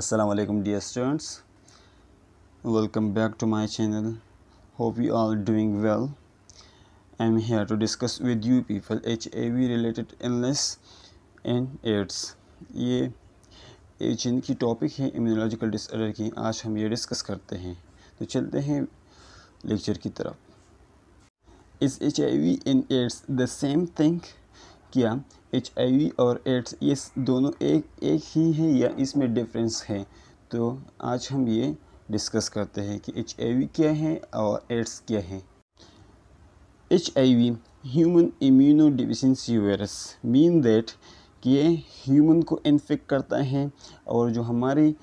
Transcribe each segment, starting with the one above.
Assalamualaikum dear students welcome back to my channel hope you all doing well I'm here to discuss with you people HIV related illness and AIDS ye ये जिनकी topic है immunological disorder की आज हम ये discuss करते हैं तो चलते हैं लेक्चर की तरफ is H I V and AIDS the same किया एच और एड्स ये दोनों एक एक ही है या इसमें डिफरेंस है तो आज हम ये डिस्कस करते हैं कि एच क्या है और एड्स क्या है H human immunodeficiency virus mean that कि ये ह्यूमन को इन्फेक्ट करता है और जो हमारी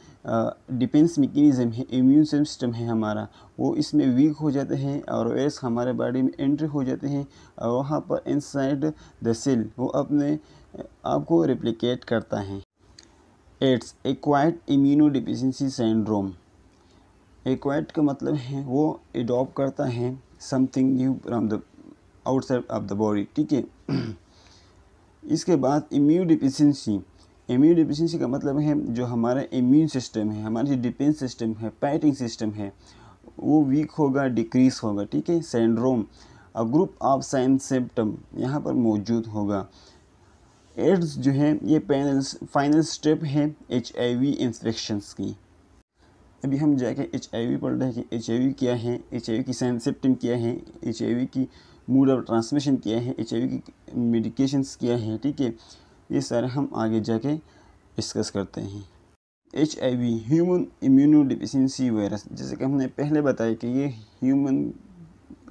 डिफेंस मेकनिज़म है इम्यून सिस्टम है हमारा वो इसमें वीक हो जाते हैं और वायरस हमारे बॉडी में एंट्री हो जाते हैं और वहाँ पर इनसाइड द सेल वो अपने आप को रिप्लिकेट करता है AIDS acquired immunodeficiency syndrome acquired का मतलब है वो एडॉप्ट करता है something new from the outside of the body ठीक है इसके बाद इम्यून डिफिशेंसी इम्यून डिफिशेंसी का मतलब है जो हमारा इम्यून सिस्टम है हमारा जो डिफेंस सिस्टम है पैटिंग सिस्टम है वो वीक होगा डिक्रीज होगा ठीक है syndrome a group of sign symptom यहाँ पर मौजूद होगा एड्स जो है ये पैनल्स फाइनल स्टेप है एच आई वी की अभी हम जाके एच आई वी पढ़ रहे हैं कि एच आई वी क्या है एच आई वी की साइन सिम्टम क्या है एच आई वी की मूड ऑफ ट्रांसमिशन किया है एच की मेडिकेशंस किया है ठीक है ये सारे हम आगे जाके डिस्कस करते हैं H I V human immunodeficiency virus जैसे कि हमने पहले बताया कि ये ह्यूमन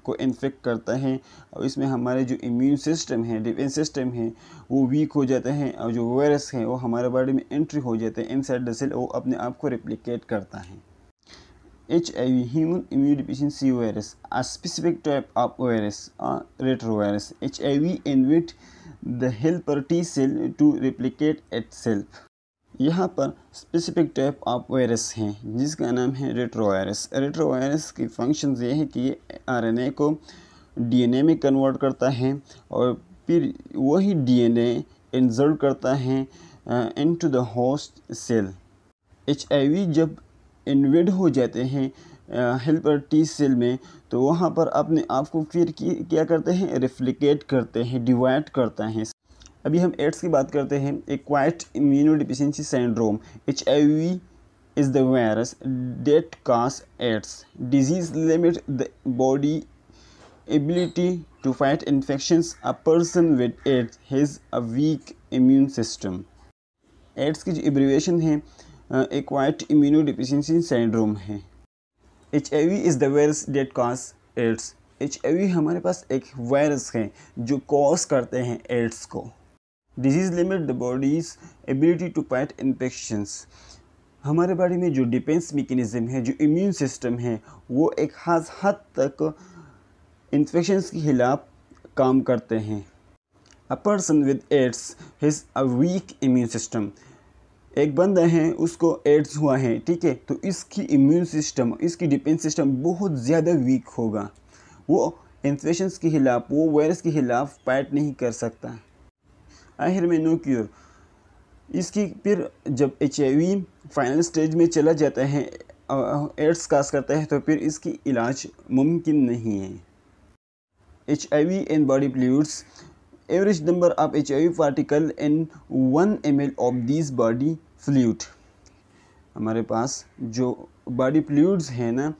को इन्फेक्ट करता है और इसमें हमारे जो इम्यून सिस्टम है डिफेंस सिस्टम है वो वीक हो जाता है और जो वायरस है वो हमारे बॉडी में एंट्री हो जाता है इन साइड द सेल वो अपने आप को रिप्लिकेट करता है HIV human immunodeficiency virus, a specific type of virus, a retrovirus. HIV invades the helper T cell to replicate itself. यहाँ पर स्पेसिफिक टाइप ऑफ वायरस हैं जिसका नाम है रेट्रोवायरस रेट्रोवायरस की फंक्शन ये है कि ये आरएनए को डीएनए में कन्वर्ट करता है और फिर वही डीएनए इंसर्ट करता है into the host cell H जब इन्वेड हो जाते हैं हेल्पर टी सेल में तो वहाँ पर अपने आप को फिर क्या करते हैं रिफ्लिकेट करते हैं डिवाइड करते हैं अभी हम एड्स की बात करते हैं acquired immunodeficiency syndrome H is the virus that causes AIDS disease limit the body ability to fight infection a person with AIDS has a weak immune system AIDS की जो एब्रिवेशन है एक्वाइट डिफिशेंसी सेंड्रोम है H is the virus that cause AIDS H हमारे पास एक virus है जो cause करते हैं एड्स को disease limit the body's ability to fight infections हमारे बॉडी में जो डिफेंस मेकेनिज्म है जो इम्यून सिस्टम है वो एक खास हद तक इन्फेक्शंस के खिलाफ काम करते हैं a person with AIDS his a weak immune system एक बंदा है उसको एड्स हुआ है ठीक है तो इसकी इम्यून सिस्टम इसकी डिफेंस सिस्टम बहुत ज़्यादा वीक होगा वो इन्फेक्शन के खिलाफ वो वायरस के खिलाफ फाइट नहीं कर सकता आखिर में नो क्योर इसकी फिर जब एच फाइनल स्टेज में चला जाता है एड्स कास करता है तो फिर इसकी इलाज मुमकिन नहीं है H I V and body of H I V particle in one M L of this body fluid हमारे पास जो बॉडी फ्लूड्स हैं ना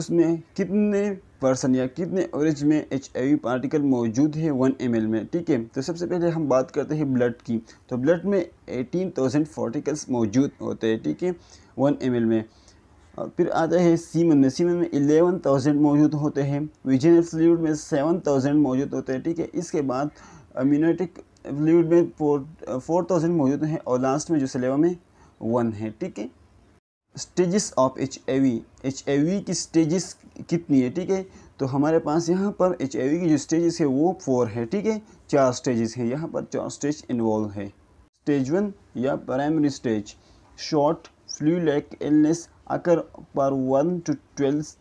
उसमें कितने पर्सन या कितने ओरिज में एच आई पार्टिकल मौजूद है वन एम में ठीक है तो सबसे पहले हम बात करते हैं ब्लड की तो ब्लड में एटीन थाउजेंड पार्टिकल्स मौजूद होते हैं ठीक है वन एम में और फिर आता है सीमन में सीमन में एलेवन थाउजेंड मौजूद होते हैं विजनल फ्लूड में सेवन थाउजेंड मौजूद होते हैं ठीक है इसके बाद अम्यूनिटिक फ्लूड में फोर थाउजेंड मौजूद हैं और लास्ट में जो सलेवा में वन है ठीक है stages of H I V H A V की स्टेजेस कितनी है ठीक है तो हमारे पास यहाँ पर एच ए वी की जो स्टेजेस है वो फोर है ठीक है चार स्टेजेस हैं यहाँ पर चार स्टेज इन्वॉल्व है स्टेज वन या primary stage short flu like illness occur per one to twelfth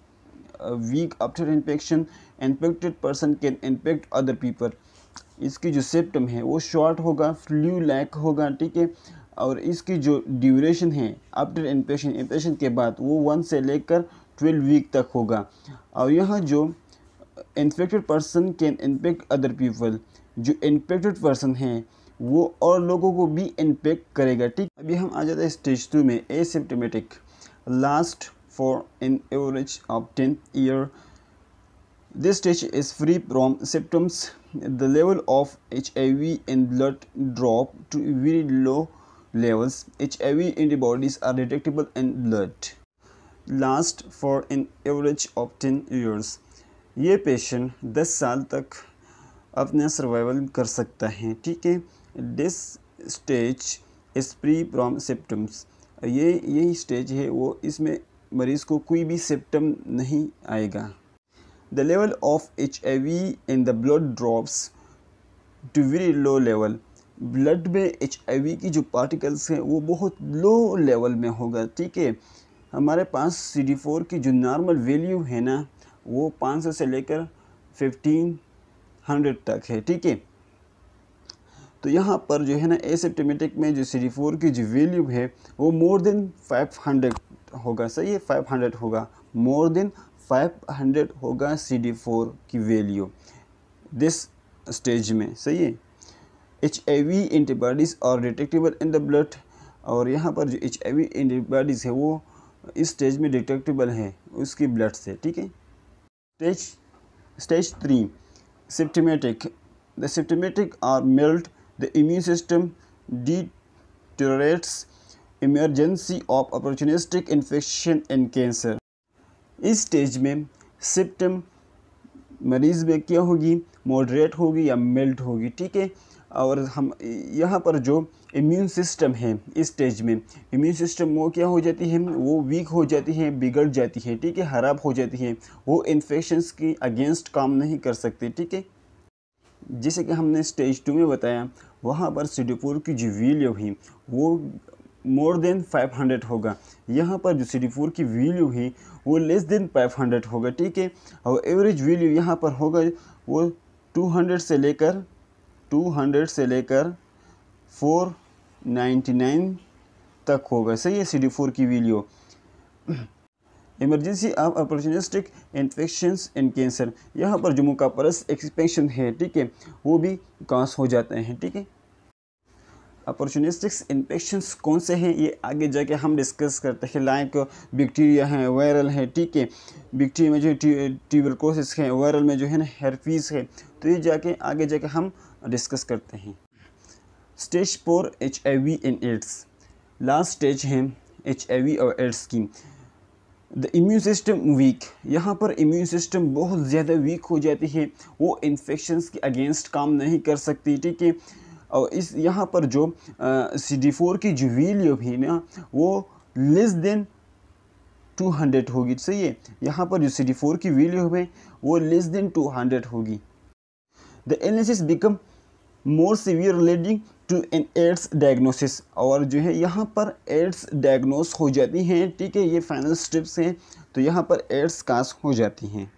week after infection infected person can infect other people इसकी जो सिप्टम है वो शॉर्ट होगा फ्लू लैक होगा ठीक है और इसकी जो ड्यूरेशन है आफ्टर इम्प्रेशन इम्प्रेशन के बाद वो वन से लेकर ट्वेल्व वीक तक होगा और यह जो infected person can infect other people जो इन्फेक्टेड पर्सन हैं वो और लोगों को भी इन्फेक्ट करेगा ठीक अभी हम आ जाते हैं स्टेज टू में asymptomatic last for in average of tenth year This stage is free from symptoms. The level of HIV in blood drop to very low levels. HIV antibodies are detectable in blood. Last for an average of 10 years. ये patient 10 साल तक अपना survival कर सकता है ठीक है this stage is free from symptoms ये यही स्टेज है वो इसमें मरीज़ को कोई भी सिम्टम नहीं आएगा The level of HIV in the blood drops to very low level. Blood में एच की जो पार्टिकल्स हैं वो बहुत लो लेवल में होगा ठीक है हमारे पास सी डी फोर की जो नॉर्मल वैल्यू है ना वो पाँच सौ से लेकर फिफ्टीन हंड्रेड तक है ठीक है तो यहाँ पर जो है ना एसेप्टोमेटिक में जो सी डी फोर की जो वैल्यू है वो मोर देन फाइव हंड्रेड होगा सही है फाइव हंड्रेड होगा मोर देन 500 होगा सी डी फोर की वैल्यू दिस स्टेज में सही है एच आई वी एंटीबॉडीज़ और डिटेक्टिबल इन द ब्लड और यहाँ पर जो एच आई वी एंटीबॉडीज़ है वो इस स्टेज में डिटेक्टिबल है उसकी ब्लड से ठीक है stage stage three symptomatic the symptomatic are melt the immune system deteriorates emergency of opportunistic infection in cancer इस स्टेज में सिप्टम मरीज़ में क्या होगी मॉडरेट होगी या मेल्ट होगी ठीक है और हम यहाँ पर जो इम्यून सिस्टम है इस स्टेज में इम्यून सिस्टम वो क्या हो जाती है वो वीक हो जाती है बिगड़ जाती है ठीक है ख़राब हो जाती है वो इन्फेक्शंस की अगेंस्ट काम नहीं कर सकते ठीक है जैसे कि हमने स्टेज टू में बताया वहाँ पर सिडोपोर की जो वीलियो हुई वो मोर देन 500 होगा यहाँ पर जो सी फोर की वैल्यू है वो लेस देन 500 होगा ठीक है और एवरेज वैल्यू यहाँ पर होगा वो 200 से लेकर 200 से लेकर 499 तक होगा सही है सी फोर की value emergency of opportunistic infection and cancer यहाँ पर जो मुकापरस एक्सपेंशन है ठीक है वो भी कास हो जाते हैं ठीक है अपॉर्चुनिस्टिक्स इन्फेक्शन कौन से हैं ये आगे जाके हम डिस्कस करते हैं लाइक बैक्टीरिया हैं वायरल है ठीक है बैक्टीरिया में जो ट्यूबरकोसिस है वायरल में जो है ना हेरफीज है तो ये जाके आगे जाके हम डिस्कस करते हैं stage four H I V and AIDS last stage है एच आई वी और एड्स की द इम्यून सिस्टम वीक यहाँ पर इम्यून सिस्टम बहुत ज़्यादा वीक हो जाती है वो इन्फेक्शंस के अगेंस्ट काम नहीं कर सकती ठीक है और इस यहाँ पर जो सी डी फोर की जो वैल्यू भी ना वो लेस देन टू हंड्रेड होगी सही है यहाँ पर जो सी डी फोर की वैल्यू है वो लेस देन टू हंड्रेड होगी the analysis become more severe relating to an AIDS diagnosis और जो है यहाँ पर एड्स डायग्नोस हो जाती हैं ठीक है ये फाइनल स्टेप्स हैं तो यहाँ पर एड्स कास्ट हो जाती हैं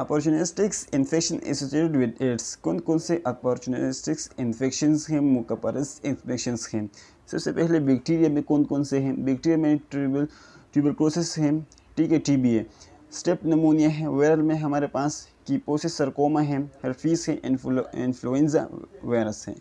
अपॉर्चुनिस्टिक्स इन्फेक्शन एसोसिएटेड विद एड्स कौन कौन से अपॉर्चुनिस्टिक्स इन्फेक्शन हैं मुकापरस इन्फेक्शन हैं सबसे पहले बैक्टीरिया में कौन कौन से हैं बैक्टीरिया में ट्यूबल ट्यूबरक्लोसिस हैं ठीक है T B a step pneumonia है वायरल में हमारे पास कीपोसिस सरकोमा है हर्फीस है इन्फ्लुएंजा वायरस है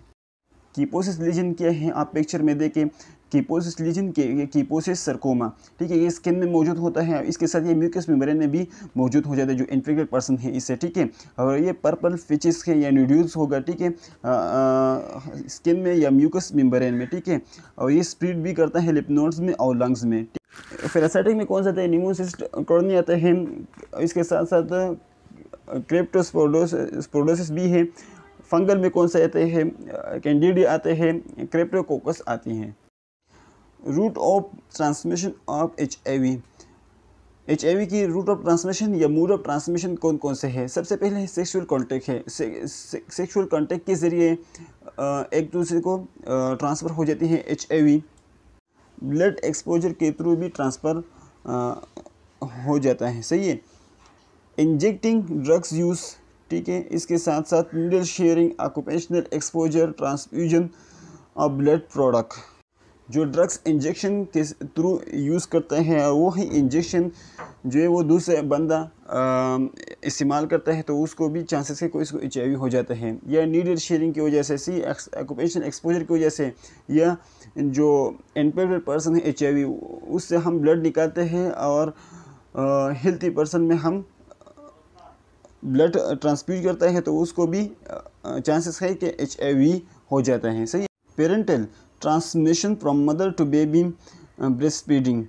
कीपोसिस लीजन क्या है आप पिक्चर में देखें कीपोसिस लीजन के कीपोसिस सरकोमा ठीक है ये स्किन में मौजूद होता है इसके साथ ये म्यूकस मेम्ब्रेन में भी मौजूद हो जाता है जो इन्फेक्टेड पर्सन है इससे ठीक है और ये पर्पल फिचिस है या न्यूड्यूल्स होगा ठीक है स्किन में या म्यूकस मेम्ब्रेन में ठीक है और ये स्प्रीड भी करता है लिपनोड्स में और लंग्स में फेरासाइटिक में कौन सा आता है निमोसिस्ट आते आता है इसके साथ साथ क्रेप्टोस्पोडोसिस भी है फंगल में कौन से आते हैं कैंडिडी आते हैं क्रेप्टोकोकस आती हैं route of transmission of H H I V की रूट ऑफ ट्रांसमिशन या मूड ऑफ ट्रांसमिशन कौन कौन से है सबसे पहले सेक्सुअल कॉन्टेक्ट है सेक्सुअल कॉन्टेक्ट के ज़रिए एक दूसरे को ट्रांसफ़र हो जाती है H I V blood exposure के थ्रू भी ट्रांसफ़र हो जाता है सही है इंजेक्टिंग ड्रग्स यूज़ ठीक है इसके साथ साथ needle sharing occupational exposure transfusion और ब्लड प्रोडक्ट जो ड्रग्स इंजेक्शन के थ्रू यूज़ करते हैं और वो ही इंजेक्शन जो है वो दूसरे बंदा इस्तेमाल करता है तो उसको भी चांसेस है कोई इसको एच हो जाता है या नीडल शेयरिंग की वजह से सी ऑक्यूपेशन एक्सपोजर की वजह से या जो इनपेड पर्सन है एच उससे हम ब्लड निकालते हैं और हेल्थी पर्सन में हम ब्लड ट्रांसफ्यूज करता है तो उसको भी चांसेस है कि एच हो जाता है सही parental transmission from mother to baby breast feeding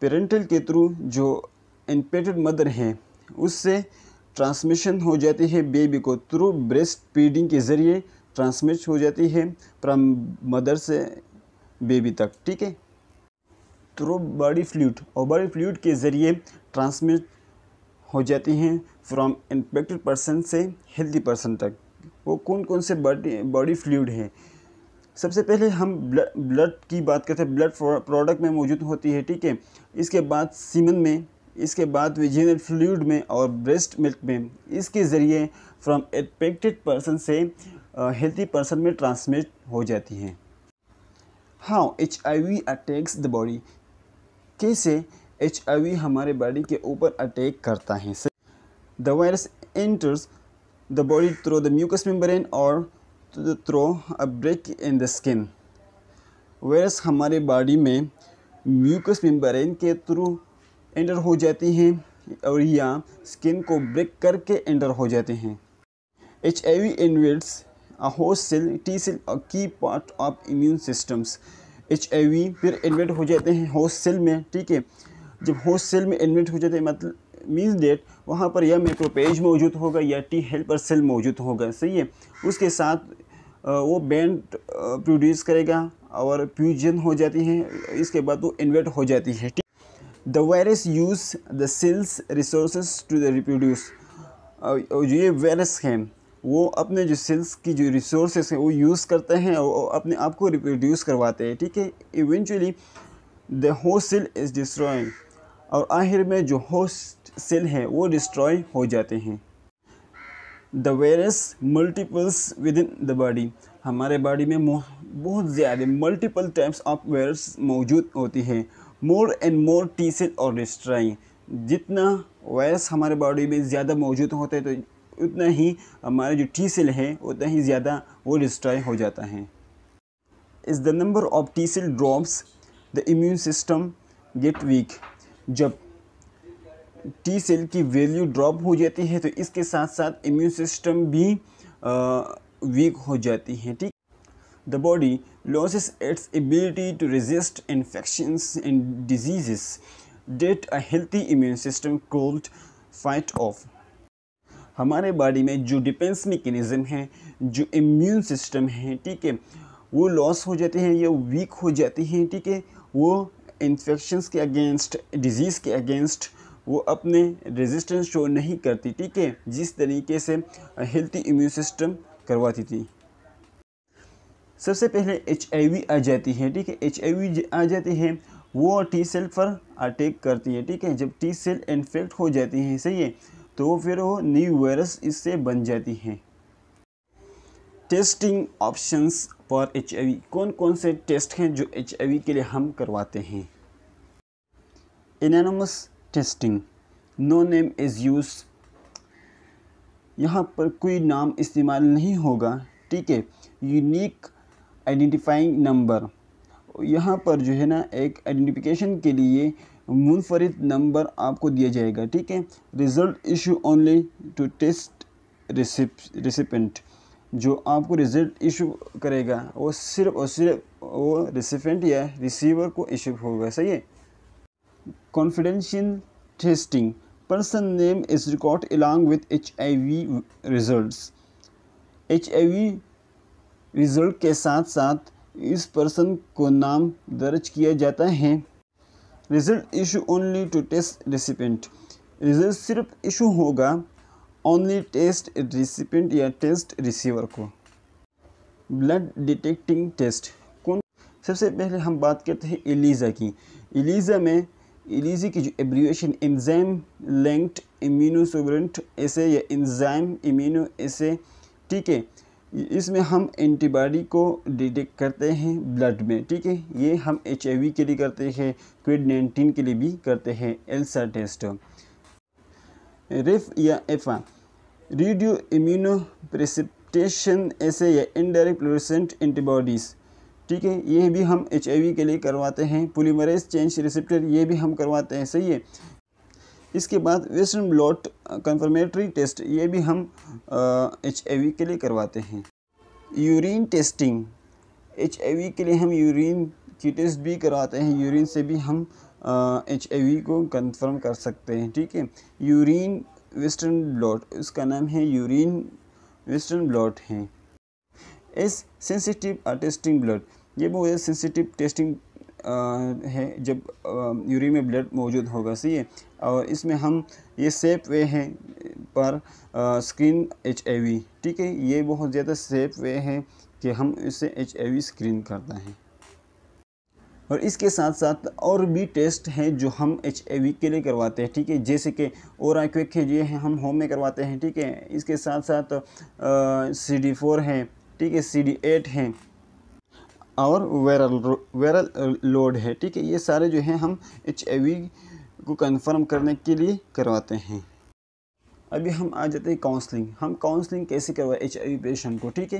parental के थ्रू जो इनपेटेड मदर हैं उससे ट्रांसमिशन हो जाती है बेबी को थ्रू ब्रेस्ट फीडिंग के ज़रिए ट्रांसमिट हो जाती है फ्रॉम मदर से बेबी तक ठीक है थ्रू बॉडी फ्लूड और बॉडी फ्लूड के ज़रिए ट्रांसमिट हो जाती हैं फ्रॉम इन्फेक्टेड पर्सन से हेल्दी पर्सन तक वो कौन कौन से बॉडी बॉडी फ्लूड हैं सबसे पहले हम ब्लड की बात करते हैं ब्लड प्रोडक्ट में मौजूद होती है ठीक है इसके बाद सीमन में इसके बाद विजिनल फ्लूड में और ब्रेस्ट मिल्क में इसके ज़रिए फ्रॉम एफेक्टेड पर्सन से हेल्थी पर्सन में ट्रांसमिट हो जाती है how H I V attacks the body कैसे एच आई वी हमारे बॉडी के ऊपर अटैक करता है the virus enters the body through the mucus membrane और through a break in the skin virus virus हमारे बॉडी में म्यूकस मेम्ब्रेन के थ्रू एंटर हो जाती हैं और या स्किन को ब्रेक करके एंटर हो जाते हैं H I V invades a host cell T cell a key part of immune systems H I V फिर एडमिट हो जाते हैं होस्ट सेल में ठीक है जब होस्ट सेल में एडमिट हो जाते हैं मतलब मीन्स डेट वहाँ पर या पेज मौजूद होगा या टी हेल्पर सेल मौजूद होगा सही है उसके साथ वो बैंड प्रोड्यूस करेगा और फ्यूजन हो जाती है इसके बाद वो इन्वर्ट हो जाती है ठीक the virus use the cell's resource to the reproduce जो ये वायरस है वो अपने जो सेल्स की जो रिसोर्सेस हैं वो यूज़ करते हैं और अपने आप को रिप्रोड्यूस करवाते हैं ठीक है eventually the whole cell is destroying और आखिर में जो होस्ट सेल हैं वो डिस्ट्रॉय हो जाते हैं the virus multiples within the body हमारे बॉडी में बहुत ज़्यादा मल्टीपल टाइप्स ऑफ वायरस मौजूद होती है more and more T cell और डिस्ट्रॉइंग जितना वायरस हमारे बॉडी में ज़्यादा मौजूद होता है तो उतना ही हमारे जो टी सेल है उतना ही ज़्यादा वो डिस्ट्रॉय हो जाता है is the number of T cell drops the immune system get weak जब टी सेल की वैल्यू ड्रॉप हो जाती है तो इसके साथ साथ इम्यून सिस्टम भी वीक हो जाती है ठीक the body loses its ability to resist infections and disease that a healthy immune system could fight off हमारे बॉडी में जो डिफेंस मेकेनिज़म है जो इम्यून सिस्टम है ठीक है वो लॉस हो जाते हैं या वीक हो जाती हैं ठीक है वो इन्फेक्शंस के अगेंस्ट डिजीज़ के अगेंस्ट वो अपने रेजिस्टेंस शो नहीं करती ठीक है जिस तरीके से हेल्थी इम्यून सिस्टम करवाती थी सबसे पहले एच आ जाती है ठीक है एच आ जाती है वो टी सेल पर अटैक करती है ठीक है जब टी सेल इन्फेक्ट हो जाती है सही है तो फिर वो न्यू वायरस इससे बन जाती है टेस्टिंग ऑप्शंस फॉर एच कौन कौन से टेस्ट हैं जो एच के लिए हम करवाते हैं anonymous testing no name is use यहाँ पर कोई नाम इस्तेमाल नहीं होगा ठीक है यूनिक आइडेंटिफाइंग नंबर यहाँ पर जो है ना एक आइडेंटिफिकेशन के लिए मुनफरद नंबर आपको दिया जाएगा ठीक है result issue only to test recipient जो आपको रिजल्ट इशू करेगा वो सिर्फ और सिर्फ वो रिसिपेंट या रिसीवर को इशू होगा सही है confidential testing person name is record along with H I V result H I V result के साथ साथ इस पर्सन को नाम दर्ज किया जाता है result issue only to test recipient result सिर्फ इशू होगा ओनली टेस्ट रिसिपेंट या टेस्ट रिसीवर को ब्लड डिटेक्टिंग टेस्ट कौन सबसे पहले हम बात करते हैं एलिज़ा की एलिज़ा में एलिज़ा की जो एब्रीवेशन एंजाइम लेंक्ड इम्यूनोसोवरेंट ऐसे या एंजाइम इम्यूनो ऐसे ठीक है इसमें हम एंटीबॉडी को डिटेक्ट करते हैं ब्लड में ठीक है ये हम एच के लिए करते हैं कोविड नाइन्टीन के लिए भी करते हैं एल्सा टेस्ट रिफ या एफा रेडियो इम्यूनो प्रेसिप्टेशन ऐसे या इनडायरेक्ट फ्लोरेसेंट एंटीबॉडीज़ ठीक है ये भी हम एच के लिए करवाते हैं पुलिमरेज चेंज रिसिप्टर ये भी हम करवाते हैं सही है इसके बाद वेस्टर्न ब्लॉट कन्फर्मेटरी टेस्ट ये भी हम एच के लिए करवाते हैं यूरिन टेस्टिंग एच के लिए हम यूरिन की टेस्ट भी करवाते हैं यूरिन से भी हम एच आई वी को कंफर्म कर सकते हैं ठीक है यूरिन वेस्टर्न ब्लॉट उसका नाम है यूरिन वेस्टर्न ब्लॉट है एस सेंसिटिव टेस्टिंग ब्लड ये बहुत सेंसिटिव टेस्टिंग है जब यूरिन में ब्लड मौजूद होगा सही है और इसमें हम ये सेफ वे है पर स्क्रीन एच आई वी ठीक है ये बहुत ज़्यादा सेफ वे है कि हम इसे एच आई वी स्क्रीन करते हैं और इसके साथ साथ और भी टेस्ट हैं जो हम एच के लिए करवाते हैं ठीक है जैसे कि और क्विक है ये हैं हम होम में करवाते हैं ठीक है इसके साथ साथ सी डी फोर है ठीक है सी डी एट है और वायरल वायरल लोड है ठीक है ये सारे जो हैं हम एच को कंफर्म करने के लिए करवाते हैं अभी हम आ जाते हैं काउंसलिंग हम काउंसलिंग कैसे करवाए एच पेशेंट को ठीक है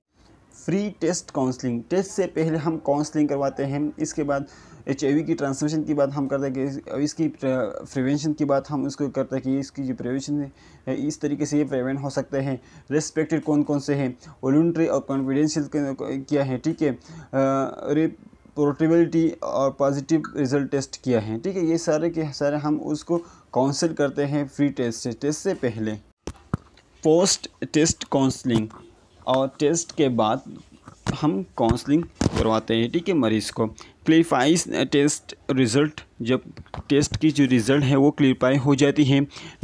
फ्री टेस्ट काउंसलिंग टेस्ट से पहले हम काउंसलिंग करवाते हैं इसके बाद एच की ट्रांसमिशन की बात हम करते हैं कि इसकी प्रिवेंशन की बात हम उसको करते हैं कि इसकी जो प्रिवेंशन है इस तरीके से ये प्रिवेंट हो सकते हैं रेस्पेक्टेड कौन कौन से हैं वॉल्ट्री और कॉन्फिडेंशियल किया है ठीक है पोर्टेबिलिटी और पॉजिटिव रिजल्ट टेस्ट किया है ठीक है ये सारे के सारे हम उसको काउंसिल करते हैं फ्री टेस्ट से टेस्ट से पहले पोस्ट टेस्ट काउंसलिंग और टेस्ट के बाद हम काउंसलिंग करवाते हैं ठीक है मरीज़ को क्लियरफाइज टेस्ट रिज़ल्ट जब टेस्ट की जो रिज़ल्ट है वो क्लीफाई हो जाती है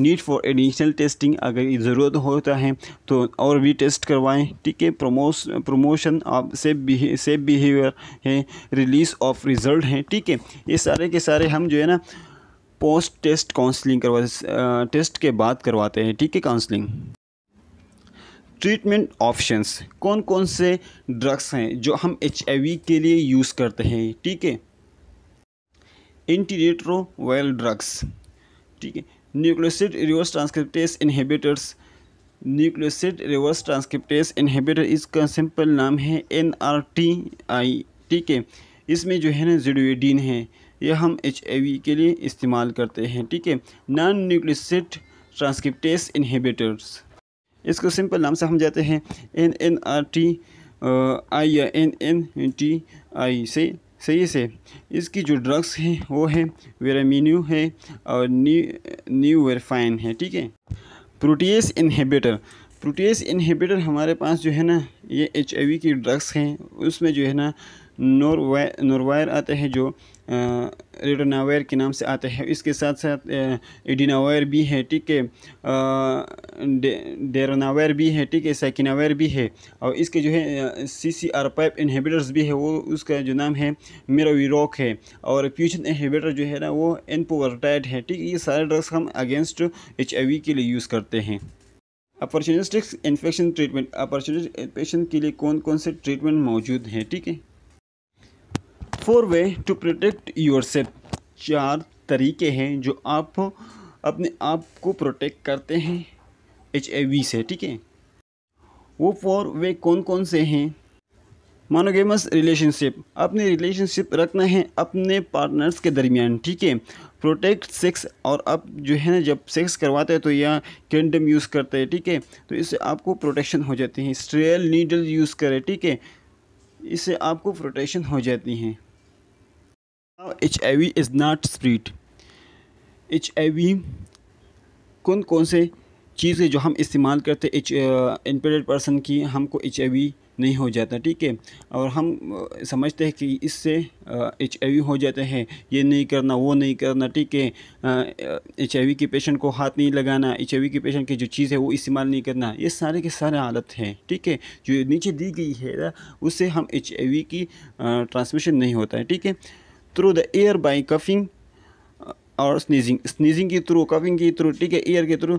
नीड फॉर एडिशनल टेस्टिंग अगर ज़रूरत होता है तो और भी टेस्ट करवाएं ठीक है promo promotion of safe behave safe behaviour है रिलीज़ ऑफ रिज़ल्ट है ठीक है ये सारे के सारे हम जो है ना पोस्ट टेस्ट काउंसलिंग करवा टेस्ट के बाद करवाते हैं ठीक है काउंसलिंग ट्रीटमेंट ऑप्शंस कौन कौन से ड्रग्स हैं जो हम एच के लिए यूज़ करते हैं ठीक है एंटीरेट्रोवायल ड्रग्स ठीक है nucleoside reverse transcriptase inhibitors nucleoside reverse transcriptase inhibitor इसका सिंपल नाम है एन आर टी आई ठीक है इसमें जो है ना जिडोडीन है यह हम एच के लिए इस्तेमाल करते हैं ठीक है नॉन न्यूक्लियोसिड ट्रांसक्रिप्टेस इन्हीबिटर्स इसको सिंपल नाम से हम जाते हैं N N R T I या एन एन टी आई से सही से इसकी जो ड्रग्स हैं वो है वेरामीन्यू है और न्यू न्यू वेरफाइन है ठीक है प्रोटीस इन्हीबिटर प्रोटीस इन्हीबिटर हमारे पास जो है ना ये एच की ड्रग्स हैं उसमें जो है ना नोरवा नोरवायर आते हैं जो रेडोनावायर के नाम से आते हैं इसके साथ साथ एडिनावायर भी है ठीक है डे, डेरोनावायर भी है ठीक है साइकिनावायर भी है और इसके जो है सी सी आर पाइप इन्हीबिटर्स भी है वो उसका जो नाम है मेरावीरोक है और प्यूचन इन्हेबिटर जो है ना वो एनपोवर्टाइड है ठीक है ये सारे ड्रग्स हम अगेंस्ट एच के लिए यूज़ करते हैं अपॉर्चुनिस्टिक्स इन्फेक्शन ट्रीटमेंट अपॉर्चुनिस्ट पेशेंट के लिए कौन कौन से ट्रीटमेंट मौजूद हैं ठीक है four ways to protect your self चार तरीके हैं जो आप अपने आप को प्रोटेक्ट करते हैं एच ए वी से ठीक है वो फोर वे कौन कौन से हैं मानोगेमस रिलेशनशिप अपने रिलेशनशिप रखना है अपने पार्टनर्स के दरमियान ठीक है प्रोटेक्ट सेक्स और आप जो है ना जब सेक्स करवाते हैं तो या कैंडम यूज़ करते हैं ठीक है तो इससे आपको प्रोटेक्शन हो जाती है स्ट्रेल नीडल यूज़ करें ठीक है इससे आपको प्रोटेक्शन हो जाती हैं H is not spread H कौन कौन से चीज़ें जो हम इस्तेमाल करते एच पर्सन की हमको एच नहीं हो जाता ठीक है और हम समझते हैं कि इससे एच आई वी हो जाते हैं ये नहीं करना वो नहीं करना ठीक है एच आई वी के पेशेंट को हाथ नहीं लगाना एच आई वी के पेशेंट की जो चीज़ है वो इस्तेमाल नहीं करना ये सारे के सारे हालत हैं ठीक है जो नीचे दी गई है उससे हम एच आई वी की ट्रांसमिशन नहीं होता है ठीक है through the air by coughing और स्नीजिंग स्नीजिंग के थ्रू कफिंग के थ्रू ठीक है एयर के through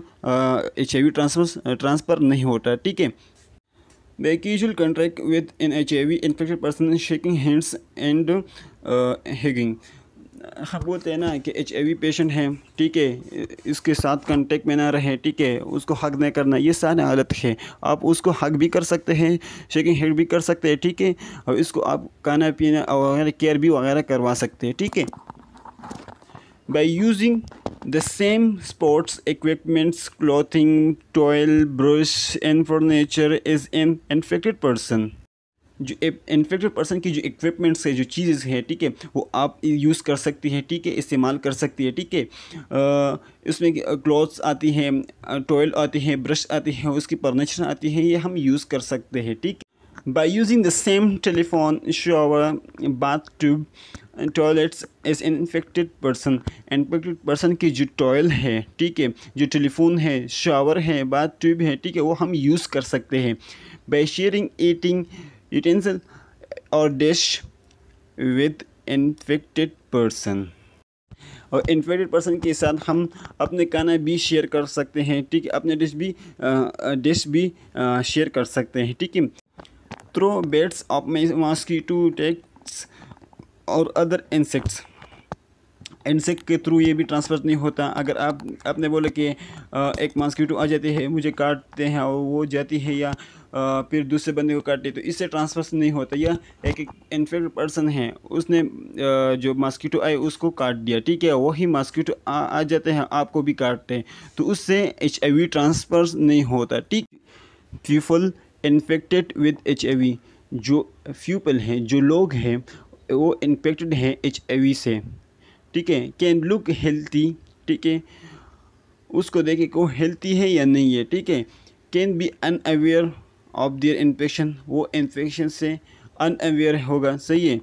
H I V transfer transfer नहीं होता ठीक है the contact with an H I V infected person shaking hands and hugging हम हाँ, बोलते तो हैं ना कि एच पेशेंट है ठीक है इसके साथ कांटेक्ट में ना रहे ठीक है उसको हक नहीं करना ये सारे हालत है आप उसको हक भी कर सकते हैं शेकिंग हेड भी कर सकते हैं ठीक है और इसको आप खाना पीना वगैरह केयर भी वगैरह करवा सकते हैं ठीक है by using same sports sports equipments towel brush and furniture is an infected person जो इन्फेक्टेड पर्सन की जो इक्विपमेंट्स है जो चीज़ है ठीक है वो आप यूज़ कर सकती है ठीक है इस्तेमाल कर सकती है ठीक है इसमें क्लॉथ्स आती हैं टॉयल आती हैं ब्रश आती हैं उसकी फर्निचर आती है ये हम यूज़ कर सकते हैं ठीक by using the same telephone shower bath tub toilets as infected person infected person की जो टॉयल है ठीक है जो टेलीफोन है शॉवर है बाथ ट्यूब है ठीक है वो हम यूज़ कर सकते हैं by sharing eating utensil or dish with infected person और इन्फेक्टेड पर्सन के साथ हम अपने खाना भी शेयर कर सकते हैं ठीक है अपने डिश भी डिश भी शेयर कर सकते हैं ठीक है through bites of mosquito ticks और अदर इंसेक्ट्स इंसेक्ट के थ्रू ये भी ट्रांसफर नहीं होता अगर आप अपने बोले कि एक मॉस्कीटो आ जाती है मुझे काटते हैं और वो जाती है या फिर दूसरे बंदे को काटे तो इससे ट्रांसफर नहीं होता या एक एक इन्फेक्ट पर्सन है उसने जो मॉस्किटो आए उसको काट दिया ठीक है वही मॉस्किटो आ, आ जाते हैं आपको भी काटते हैं तो उससे एच आई वी ट्रांसफर नहीं होता ठीक people infected with H I V जो फ्यूपल हैं जो लोग हैं वो इन्फेक्टेड हैं एच आई वी से ठीक है कैन लुक हेल्थी ठीक है उसको देखें कि वो हेल्थी है या नहीं है ठीक है can be unaware of their infection वो इन्फेक्शन से अनअवेयर होगा सही है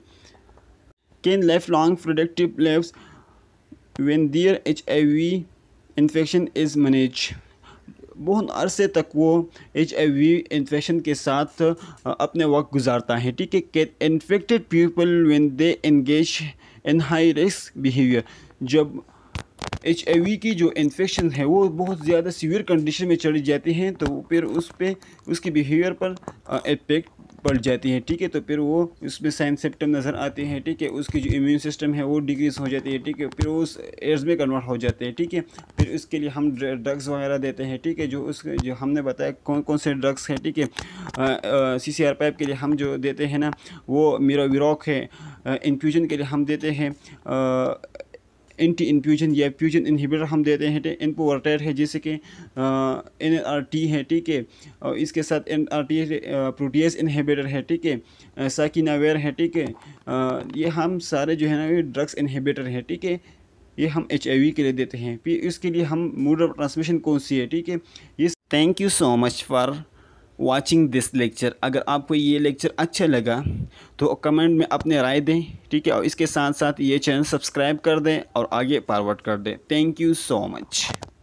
can life long productive life when their H I V infection is manage बहुत अरसे तक वो एच आई वी इन्फेक्शन के साथ अपने वक्त गुजारता है ठीक है infected people when they engage in high risk behaviour जब एच की जो इन्फेक्शन है वो बहुत ज़्यादा सीवियर कंडीशन में चली जाती हैं तो फिर उस पर उसके बिहेवियर पर इफेक्ट पड़ जाती है ठीक है तो फिर वो उसमें साइन सिम्टम नज़र आते हैं ठीक है उसकी जो इम्यून सिस्टम है वो डिक्रीज हो जाती है ठीक है फिर उस एड्स में कन्वर्ट हो जाते हैं ठीक है फिर उसके लिए हम ड्रग्स वगैरह देते हैं ठीक है जो उस जो हमने बताया कौन कौन से ड्रग्स हैं ठीक है सी सी आर पैप के लिए हम जो देते हैं ना वो मेरा विरोक है इन्फ्यूजन के लिए हम देते हैं एंटी इन्फ्यूजन या फ्यूजन इन्हीबिटर हम देते हैं इनपोवर्टेट है जैसे कि एन आर टी है ठीक है और इसके साथ N R T protease inhibitor है ठीक है साकिनावेयर है ठीक है ये हम सारे जो है ना ये ड्रग्स इन्हीबिटर है ठीक है ये हम एच के लिए देते हैं फिर इसके लिए हम मोड ऑफ ट्रांसमिशन कौन सी है ठीक है ये thank you so much for watching this lecture अगर आपको ये लेक्चर अच्छा लगा तो कमेंट में अपने राय दें ठीक है और इसके साथ साथ ये चैनल सब्सक्राइब कर दें और आगे फारवर्ड कर दें थैंक यू सो मच